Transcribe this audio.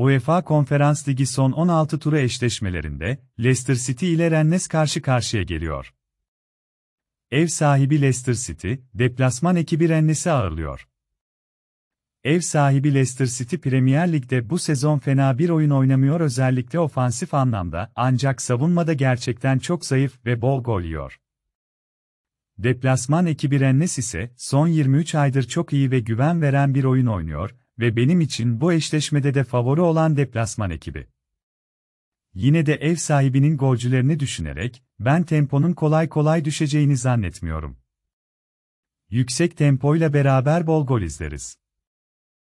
UEFA Konferans Ligi son 16 turu eşleşmelerinde Leicester City ile Rennes karşı karşıya geliyor. Ev sahibi Leicester City, deplasman ekibi Rennes'i ağırlıyor. Ev sahibi Leicester City Premier Lig'de bu sezon fena bir oyun oynamıyor özellikle ofansif anlamda ancak savunmada gerçekten çok zayıf ve bol gol yiyor. Deplasman ekibi Rennes ise son 23 aydır çok iyi ve güven veren bir oyun oynuyor ve benim için bu eşleşmede de favori olan deplasman ekibi. Yine de ev sahibinin golcülerini düşünerek, ben temponun kolay kolay düşeceğini zannetmiyorum. Yüksek tempoyla beraber bol gol izleriz.